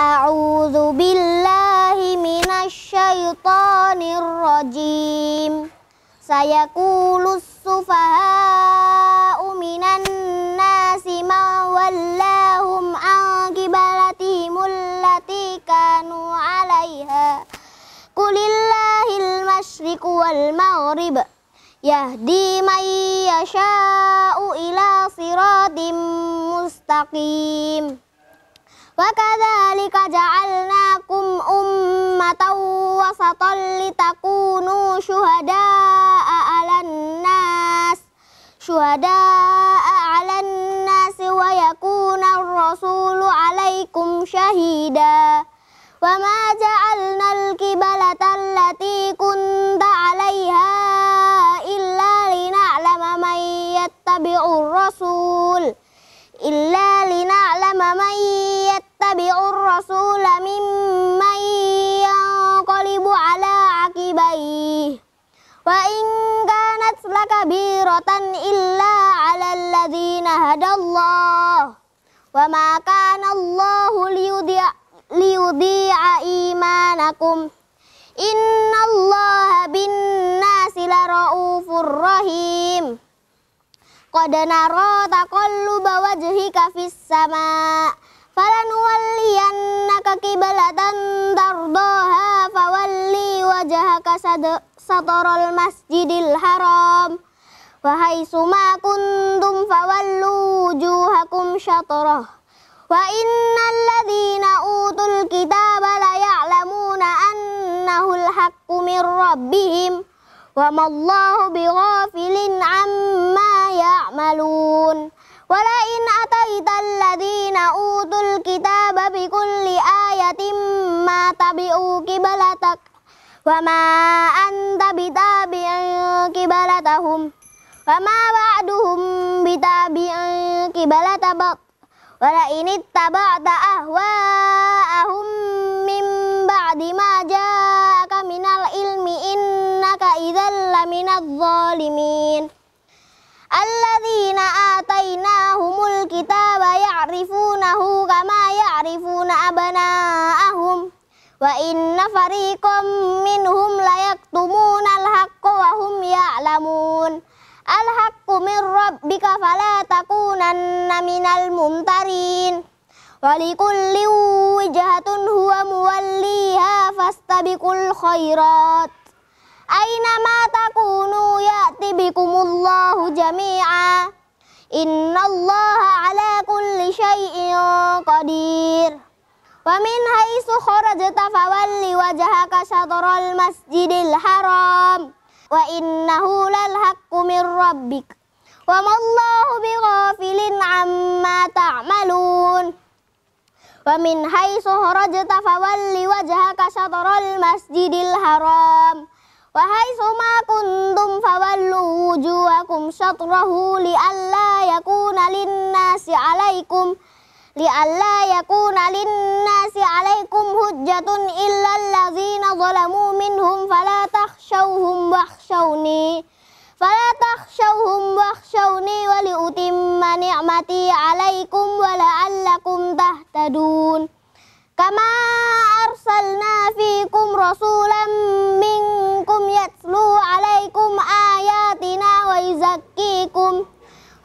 A'udzu billahi minasyaitonir rajim. Saya qulus sufaha uminan nasi ma wallahum an allati kanu 'alaiha. Qulillahil masyriq wal maghrib. Yahdi may yasha'u ila siratim mustaqim. وَكَذَلِكَ جَعَلْنَاكُمْ أُمَّةً وَسَطًا لِتَكُونُوا شُهَدَاءَ عَلَى النَّاسِ شُهَدَاءَ عَلَى النَّاسِ وَيَكُونَ الرَّسُولُ عَلَيْكُمْ شَهِيدًا وَمَا جَعَلْنَا الْكِبَلَةَ الَّتِي كُنْتَ عَلَيْهَا إِلَّا لِنَعْلَمَ مَنْ يَتَّبِعُ الرسول إِلَّا ar-rasul mimman yanqalibu ala akibaihi wa in kanat lakabiratan illa ala alladhina hadallah wa ma kana Allah liyudhi'a imanakum innallaha bin nasi laraufur rahim qad nara taqalluba wajhika fis sama' falanuwalliyannaka qiblatan tardaha fawalli wajhaka satarul masjidil haram Wahai suma kuntum fawallu wujuhakum syatrah Wa innal ladhina utul kitaba la ya'lamuna annahul haqqu min rabbihim Wa mallahu bighafilin amma ya'malun Wa la ataital wa ma anta bitabi'in kibalatahum wa ma ba'duhum biang kibalata tabak. wala ini taba'ta ahwa'ahum min ba'di ma ja'aka minal ilmi innaka idzal laminadh dhalimin alladzina ataina فريق منهم ليكتمون الحق وهم يعلمون الحق من ربك فلا تكونن من الممترين ولكل وجهة هو موليها فاستبقوا الخيرات أينما تكونوا يأت بكم الله جميعا إن الله على كل شيء قدير ومن حيث خرجت فول وجهك شطر المسجد الحرام وإنه للحق من ربك وما الله بغافل عما تعملون ومن حيث خرجت فول وجهك شطر المسجد الحرام وحيث ما كنتم فولوا وجوهكم شطره لئلا يكون للناس عليكم لئلا يكون للناس للناس عليكم هجة إلا الذين ظلموا منهم فلا تخشوهم واخشوني فلا تخشوهم واخشوني ولأتم نعمتي عليكم ولعلكم تهتدون كما أرسلنا فيكم رسولا منكم يتلو عليكم آياتنا ويزكيكم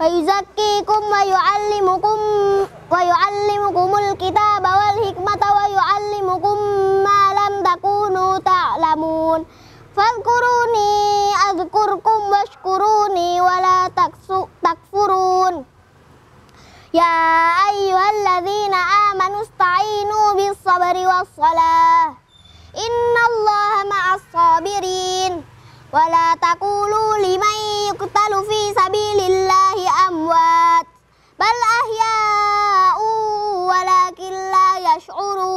ويزكيكم ويعلمكم ويعلمكم الكتاب اذكروني أذكركم واشكروني ولا تكفرون يا أيها الذين آمنوا استعينوا بالصبر والصلاة إن الله مع الصابرين ولا تقولوا لمن يقتل في سبيل الله أموات بل أحياء ولكن لا يشعرون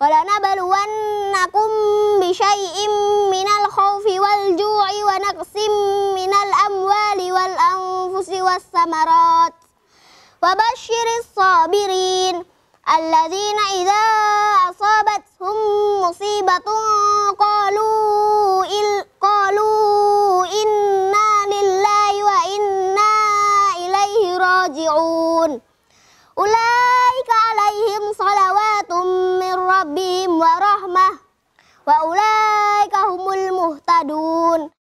ولنبلونكم بشيء من الخوف والجوع ونقص من الأموال والأنفس والثمرات وبشر الصابرين الذين إذا أصابتهم مصيبة قالوا قالوا إنا لله وإنا إليه راجعون أولئك warahmah wa ulaika humul muhtadun